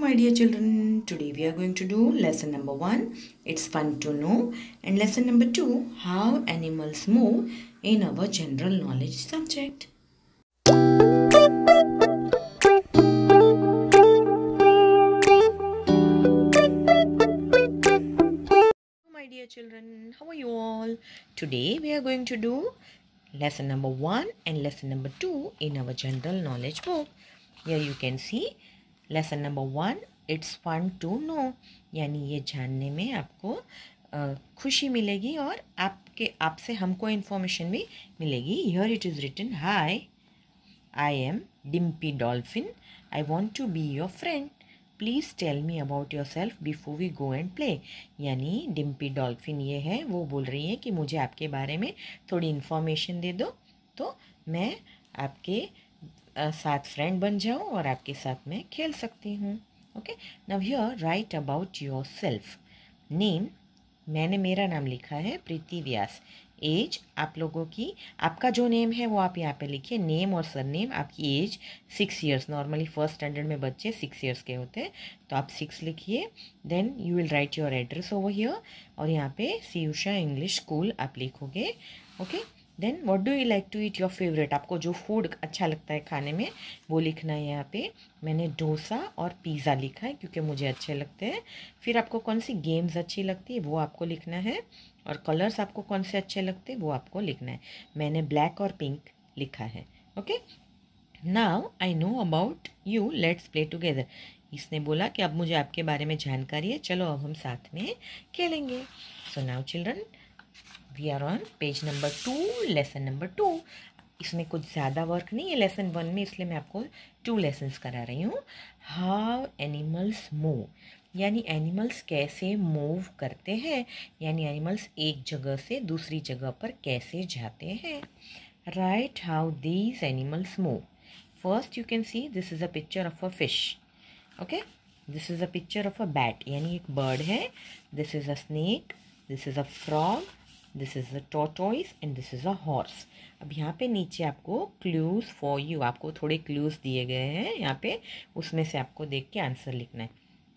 my dear children, today we are going to do lesson number 1, it's fun to know and lesson number 2, how animals move in our general knowledge subject. My dear children, how are you all? Today we are going to do lesson number 1 and lesson number 2 in our general knowledge book. Here you can see lesson number one it's fun to know यानी ये जानने में आपको खुशी मिलेगी और आपके आपसे हमको इन्फॉर्मेशन भी मिलेगी here it is written hi I am Dimpy Dolphin I want to be your friend please tell me about yourself before we go and play यानी डिम्पी डॉल्फिन ये है वो बोल रही है कि मुझे आपके बारे में थोड़ी इन्फॉर्मेशन दे दो तो मैं आपके साथ फ्रेंड बन जाऊँ और आपके साथ मैं खेल सकती हूँ okay now here write about yourself name मैंने मेरा नाम लिखा है प्रीति व्यास एज आप लोगों की आपका जो नेम है वो आप यहाँ पे लिखिए नेम और सरनेम आपकी age six years normally first standard में बच्चे सिक्स इयर्स के होते हैं तो आप सिक्स लिखिए then you will write your address over here और यहाँ पे सीयूषा इंग्लिश स्कूल आप लिखोगे okay okay? Then what do you like to eat your favourite आपको जो फूड अच्छा लगता है खाने में वो लिखना है यहाँ पे मैंने डोसा और पिज़्ज़ा लिखा है क्योंकि मुझे अच्छे लगते हैं फिर आपको कौन सी गेम्स अच्छी लगती है वो आपको लिखना है और कलर्स आपको कौन से अच्छे लगते हैं वो आपको लिखना है मैंने ब्लैक और पिंक लिखा है okay now I know about you let's play together इसने बोला कि अब मुझे आपके बारे में जानकारी है चलो अब हम साथ में खेलेंगे so now children we are on page number two lesson number two इसमें कुछ ज़्यादा वर्क नहीं है लेसन वन में इसलिए मैं आपको टू लेसन्स करा रही हूँ हाउ एनिमल्स मूव यानी एनिमल्स कैसे मूव करते हैं यानी एनिमल्स एक जगह से दूसरी जगह पर कैसे जाते हैं right how these animals move first you can see this is a picture of a fish okay this is a picture of a bat यानी एक बर्ड है this is a snake this is a frog this is a tortoise and this is a horse अब यहाँ पे नीचे आपको clues for you आपको थोड़े क्लूज़ दिए गए हैं यहाँ पे उसमें से आपको देख के आंसर लिखना है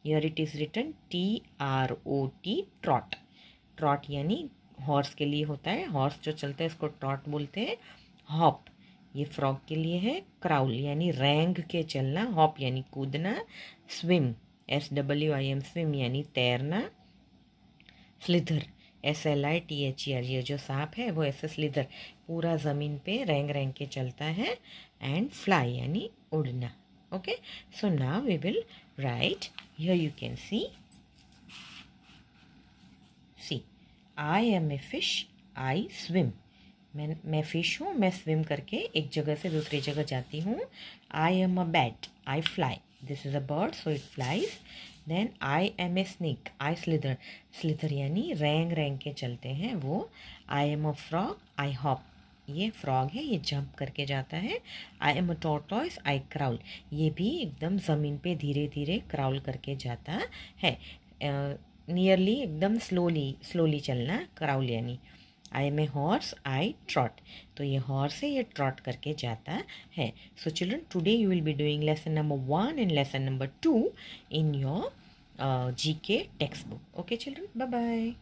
here it is written T R O T trot trot यानी हॉर्स के लिए होता है हॉर्स जो चलता है इसको ट्रॉट बोलते हैं हॉप ये फ्रॉग के लिए है क्राउल यानी रैंग के चलना हॉप यानी कूदना swim S W I M swim यानी तैरना slither S L I T H E R ये जो सांप है वो एस एस लीदर पूरा ज़मीन पे रेंग रेंग के चलता है एंड फ्लाई यानी उड़ना okay so now we will write here you can see see I am a fish I swim मैं मैं फ़िश हूँ मैं स्विम करके एक जगह से दूसरी जगह जाती हूँ I am a bat I fly this is a bird so it flies then I am a snake I slither slither यानी रेंग रेंग के चलते हैं वो I am a frog I hop ये फ्रॉग है ये जंप करके जाता है I am a tortoise I crawl ये भी एकदम ज़मीन पे धीरे धीरे क्राउल करके जाता है नियरली uh, एकदम स्लोली स्लोली चलना क्राउल यानी I am a horse I trot तो ये हॉर्स है ये ट्रॉट करके जाता है so children today you will be doing lesson number one and lesson number two in your G K textbook okay children bye bye